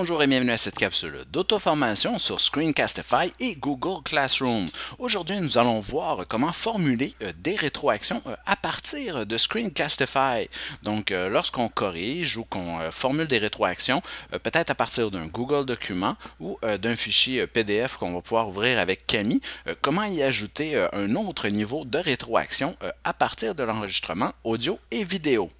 Bonjour et bienvenue à cette capsule d'auto-formation sur Screencastify et Google Classroom. Aujourd'hui, nous allons voir comment formuler euh, des rétroactions euh, à partir de Screencastify. Donc, euh, lorsqu'on corrige ou qu'on formule des rétroactions, peut-être à partir d'un Google document ou d'un fichier PDF qu'on va pouvoir ouvrir avec Camille, comment y ajouter un autre niveau de rétroaction à partir de l'enregistrement audio et vidéo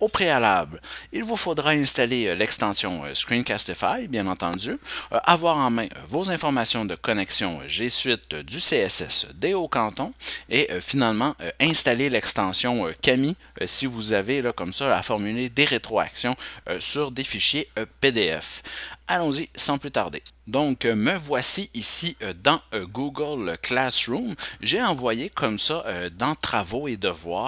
au préalable, il vous faudra installer euh, l'extension euh, Screencastify, bien entendu, euh, avoir en main vos informations de connexion G Suite du CSS des Hauts Cantons et finalement installer l'extension Camille si vous avez là, comme ça à formuler des rétroactions sur des fichiers PDF allons-y sans plus tarder. Donc, euh, me voici ici euh, dans euh, Google Classroom. J'ai envoyé comme ça dans Travaux et Devoirs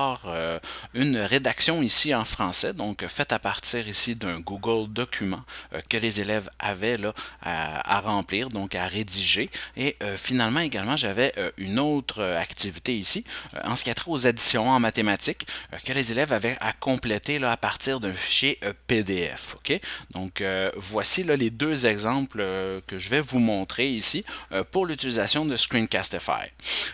une rédaction ici en français, donc faite à partir ici d'un Google document que les élèves avaient là, à, remplir, donc à rédiger. Et finalement également, j'avais une autre activité ici en ce qui a trait aux additions en mathématiques que les élèves avaient à compléter à partir d'un fichier PDF. Donc, voici là, les deux exemples euh, que je vais vous montrer ici euh, pour l'utilisation de Screencastify.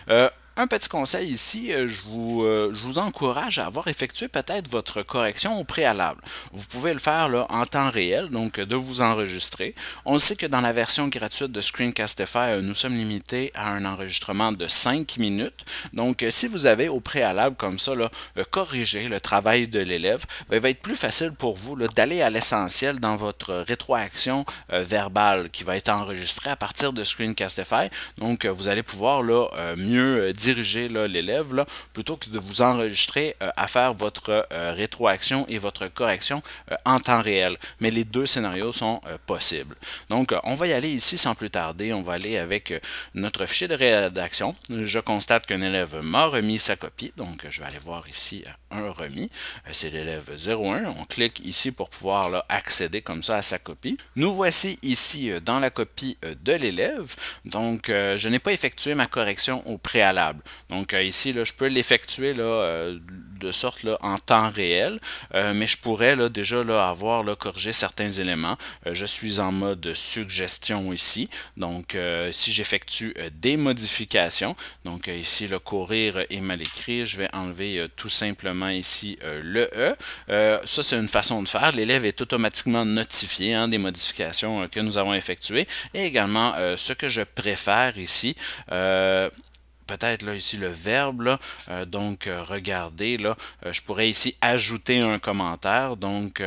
Euh, un petit conseil ici, euh, je vous, euh, vous encourage à avoir effectué peut-être votre correction au préalable. Vous pouvez le faire là, en temps réel, donc euh, de vous enregistrer. On sait que dans la version gratuite de Screencastify, nous sommes limités à un enregistrement de 5 minutes. Donc, si vous avez au préalable comme ça là, corrigé le travail de l'élève, ben, il va être plus facile pour vous d'aller à l'essentiel dans votre rétroaction verbale qui va être enregistrée à partir de Screencastify. Donc, vous allez pouvoir là, mieux dire diriger l'élève, plutôt que de vous enregistrer euh, à faire votre euh, rétroaction et votre correction euh, en temps réel. Mais les deux scénarios sont possibles. Donc, on va y aller ici sans plus tarder. On va aller avec notre fichier de rédaction. Je constate qu'un élève m'a remis sa copie. Donc, je vais aller voir ici un remis. C'est l'élève 01. On clique ici pour pouvoir accéder comme ça à sa copie. Nous voici ici dans la copie de l'élève. Donc, je n'ai pas effectué ma correction au préalable. Donc euh, ici, je peux l'effectuer euh, de sorte en temps réel, euh, mais je pourrais déjà avoir corrigé certains éléments. je suis en mode suggestion ici. Donc si j'effectue des modifications, donc ici le courir est mal écrit, je vais enlever tout simplement ici le E. ça, c'est une façon de faire. L'élève est automatiquement notifié hein, des modifications que nous avons effectuées. Et également, ce que je préfère ici, peut-être là ici le verbe. Euh, donc, euh, regardez, là, euh, je pourrais ici ajouter un commentaire. Donc,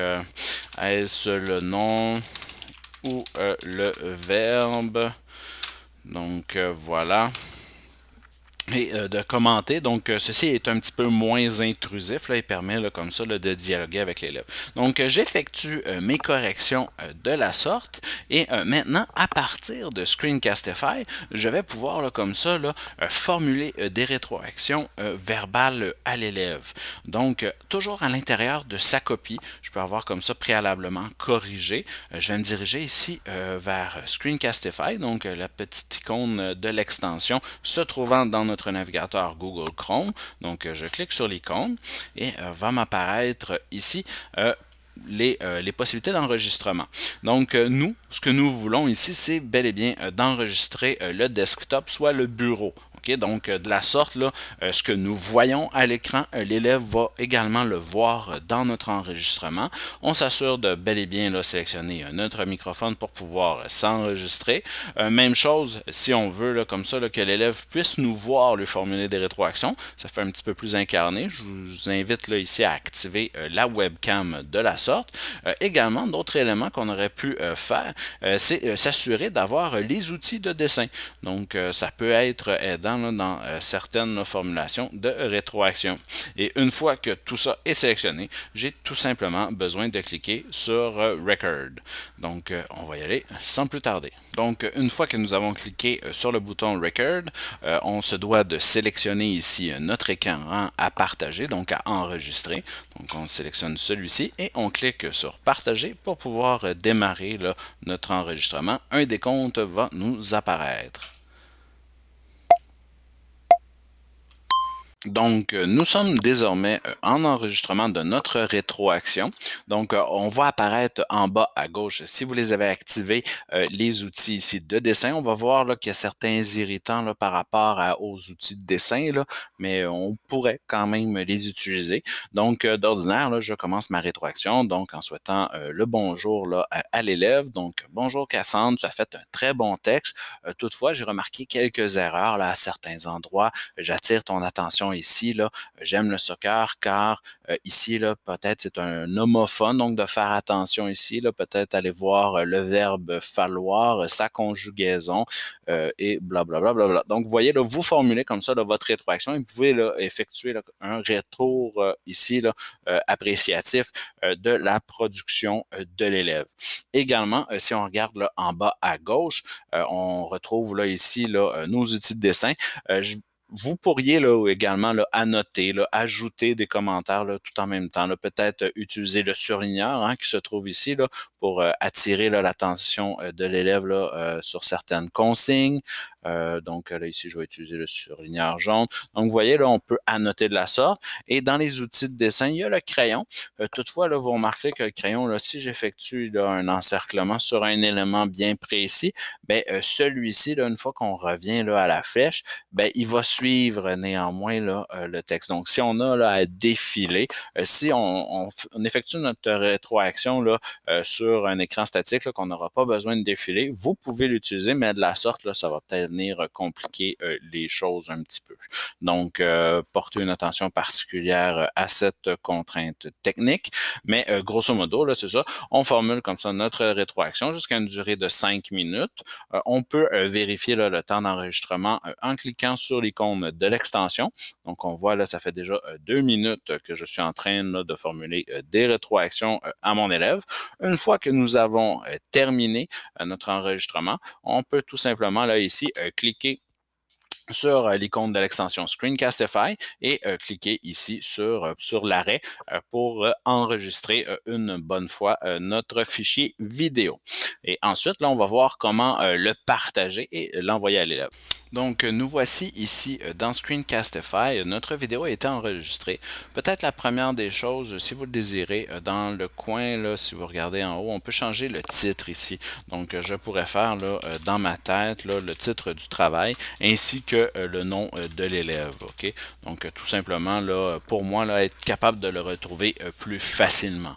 est-ce le nom ou le verbe? Donc, voilà. Euh, de commenter. Donc, euh, ceci est un petit peu moins intrusif. Là, il permet comme ça de dialoguer avec l'élève. Donc, euh, j'effectue mes corrections de la sorte. Et maintenant, à partir de Screencastify, je vais pouvoir comme ça formuler des rétroactions verbales à l'élève. Donc, toujours à l'intérieur de sa copie, je peux avoir comme ça préalablement corrigé. je vais me diriger ici vers Screencastify, donc la petite icône de l'extension se trouvant dans notre navigateur Google Chrome. Donc, euh, je clique sur l'icône et euh, va m'apparaître ici euh, les, possibilités d'enregistrement. Donc, nous, ce que nous voulons ici, c'est bel et bien d'enregistrer le desktop, soit le bureau donc, euh, de la sorte, euh, ce que nous voyons à l'écran, euh, l'élève va également le voir dans notre enregistrement. On s'assure de bel et bien sélectionner notre microphone pour pouvoir s'enregistrer. même chose, si on veut, comme ça, que l'élève puisse nous voir le formuler des rétroactions, ça fait un petit peu plus incarné. Je vous invite ici à activer la webcam de la sorte. également, d'autres éléments qu'on aurait pu faire, c'est s'assurer d'avoir les outils de dessin. Donc, ça peut être aidant dans euh, certaines formulations de rétroaction. Et une fois que tout ça est sélectionné, j'ai tout simplement besoin de cliquer sur euh, Record. Donc, euh, on va y aller sans plus tarder. Donc, une fois que nous avons cliqué sur le bouton Record, on se doit de sélectionner ici notre écran à partager, donc à enregistrer. Donc, on sélectionne celui-ci et on clique sur Partager pour pouvoir démarrer notre enregistrement. Un des comptes va nous apparaître. Donc, euh, nous sommes désormais euh, en enregistrement de notre rétroaction. Donc, euh, on voit apparaître en bas à gauche, si vous les avez activés, les outils ici de dessin. On va voir qu'il y a certains irritants là, par rapport aux outils de dessin, mais on pourrait quand même les utiliser. Donc, d'ordinaire, je commence ma rétroaction, donc en souhaitant le bonjour là, à, l'élève. Donc, bonjour Cassandre, tu as fait un très bon texte. toutefois, j'ai remarqué quelques erreurs là, à certains endroits. J'attire ton attention ici, là, j'aime le soccer car euh, ici, là, peut-être c'est un homophone, donc de faire attention ici, là, peut-être aller voir euh, le verbe falloir, euh, sa conjugaison et blablabla. Bla, Donc, vous voyez, vous formulez comme ça votre rétroaction et vous pouvez là, effectuer un retour ici là, appréciatif de la production de l'élève. Également, si on regarde en bas à gauche, on retrouve là ici là, nos outils de dessin. Je, vous pourriez là, également là, annoter, là, ajouter des commentaires là, tout en même temps. Peut-être euh, utiliser le surligneur hein, qui se trouve ici là, pour euh, attirer l'attention euh, de l'élève sur certaines consignes. Euh, donc là, ici, je vais utiliser le surligneur jaune. Donc, vous voyez, là, on peut annoter de la sorte. Et dans les outils de dessin, il y a le crayon. Euh, toutefois, là, vous remarquerez que le crayon, là, si j'effectue un encerclement sur un élément bien précis, ben, euh, celui-ci, une fois qu'on revient là, à la flèche, ben, il va suivre néanmoins là, le texte. Donc, si on a là, à défiler, si on, effectue notre rétroaction là, sur un écran statique qu'on n'aura pas besoin de défiler, vous pouvez l'utiliser, mais de la sorte, là, ça va peut-être euh, compliquer euh, les choses un petit peu. Donc, euh, porter une attention particulière à cette contrainte technique. Mais grosso modo, là, c'est ça. On formule comme ça notre rétroaction jusqu'à une durée de cinq minutes. on peut vérifier le temps d'enregistrement en cliquant sur l'icône de l'extension. Donc, on voit là, ça fait déjà deux minutes que je suis en train de formuler des rétroactions à mon élève. Une fois que nous avons terminé notre enregistrement, on peut tout simplement là ici euh, cliquez sur euh, l'icône de l'extension Screencastify et euh, cliquez ici sur, l'arrêt pour enregistrer une bonne fois notre fichier vidéo. Et ensuite, là, on va voir comment le partager et l'envoyer à l'élève. Donc, euh, nous voici ici euh, dans Screencastify. Notre vidéo a été enregistrée. Peut-être la première des choses, si vous le désirez, euh, dans le coin, là, si vous regardez en haut, on peut changer le titre ici. Donc, je pourrais faire là, dans ma tête là, le titre du travail ainsi que le nom de l'élève. ok Donc, tout simplement, là, pour moi, là, être capable de le retrouver plus facilement.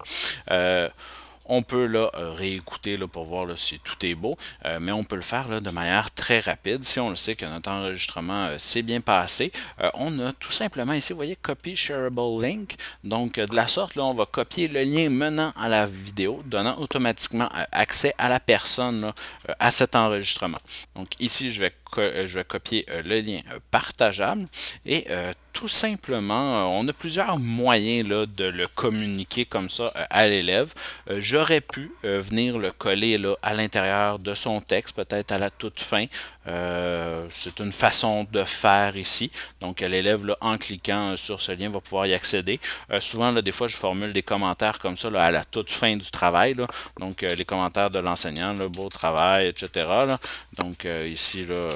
On peut là, euh, réécouter là, pour voir si tout est beau, euh, mais on peut le faire de manière très rapide. Si on le sait que notre enregistrement euh, s'est bien passé, on a tout simplement ici, vous voyez, copy shareable link. Donc, de la sorte, on va copier le lien menant à la vidéo, donnant automatiquement accès à la personne à cet enregistrement. Donc, ici, je vais euh, je vais copier euh, le lien euh, partageable et tout simplement, on a plusieurs moyens là, de le communiquer comme ça à l'élève. J'aurais pu venir le coller là, à l'intérieur de son texte, peut-être à la toute fin. C'est une façon de faire ici. Donc l'élève, en cliquant sur ce lien, va pouvoir y accéder. souvent, là, des fois, je formule des commentaires comme ça à la toute fin du travail. Donc les commentaires de l'enseignant, le beau travail, etc. Donc ici, là,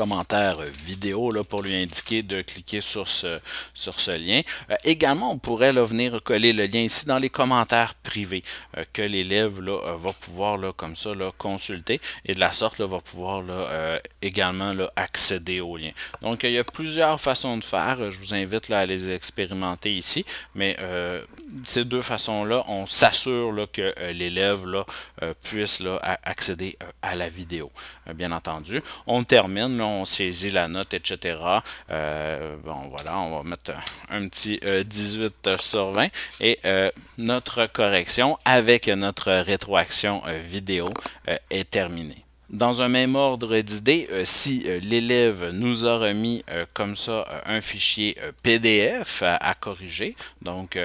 commentaire vidéo là, pour lui indiquer de cliquer sur ce, sur ce lien. Euh, également, on pourrait venir coller le lien ici dans les commentaires privés euh, que l'élève euh, va pouvoir là, comme ça consulter et de la sorte va pouvoir également accéder au lien. Donc, il y a plusieurs façons de faire. Je vous invite à les expérimenter ici, mais ces deux façons-là, on s'assure que l'élève puisse accéder à la vidéo. bien entendu, on termine on saisit la note, etc. Euh, bon, voilà, on va mettre un petit 18 euh, sur 20 et euh, notre correction avec notre rétroaction vidéo est terminée. Dans un même ordre d'idées, euh, si euh, l'élève nous a remis euh, comme ça un fichier PDF à corriger, donc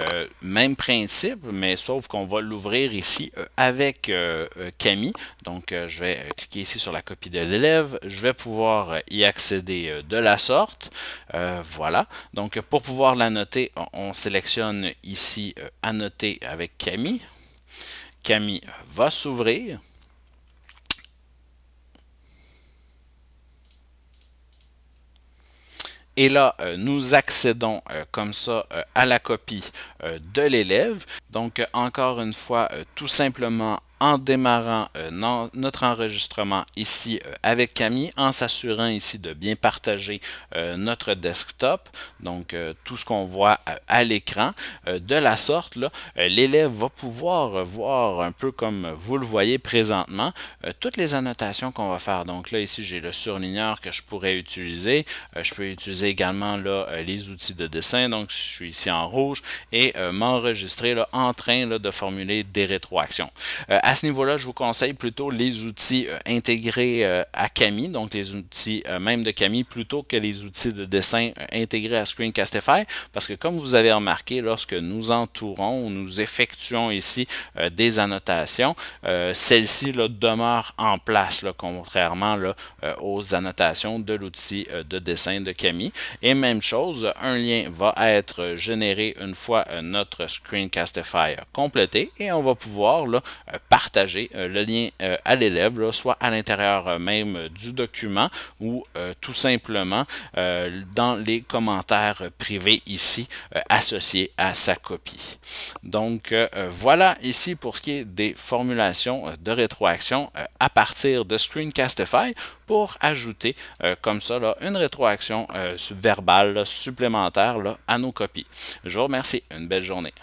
même principe, mais sauf qu'on va l'ouvrir ici avec Camille. Donc je vais cliquer ici sur la copie de l'élève, je vais pouvoir y accéder de la sorte. voilà, donc pour pouvoir l'annoter, on sélectionne ici annoter avec Camille. Camille va s'ouvrir. Et là, euh, nous accédons euh, comme ça euh, à la copie de l'élève. Donc, encore une fois, tout simplement en démarrant euh, notre enregistrement ici euh, avec Camille, en s'assurant ici de bien partager euh, notre desktop, donc tout ce qu'on voit à, l'écran. de la sorte, l'élève va pouvoir voir un peu comme vous le voyez présentement, toutes les annotations qu'on va faire. Donc là, ici, j'ai le surligneur que je pourrais utiliser. je peux utiliser également là, les outils de dessin, donc je suis ici en rouge, et m'enregistrer en train de formuler des rétroactions à ce niveau-là, je vous conseille plutôt les outils euh, intégrés euh, à Camille, donc les outils euh, même de Camille, plutôt que les outils de dessin intégrés à Screencastify, parce que comme vous avez remarqué, lorsque nous entourons ou nous effectuons ici des annotations, celles-ci demeurent en place, là, contrairement là, aux annotations de l'outil de dessin de Camille. Et même chose, un lien va être généré une fois notre Screencastify complété et on va pouvoir là, partager euh, le lien euh, à l'élève, soit à l'intérieur euh, même du document ou tout simplement dans les commentaires privés ici associés à sa copie. Donc voilà ici pour ce qui est des formulations de rétroaction à partir de Screencastify pour ajouter comme ça une rétroaction verbale supplémentaire à nos copies. Je vous remercie. Une belle journée.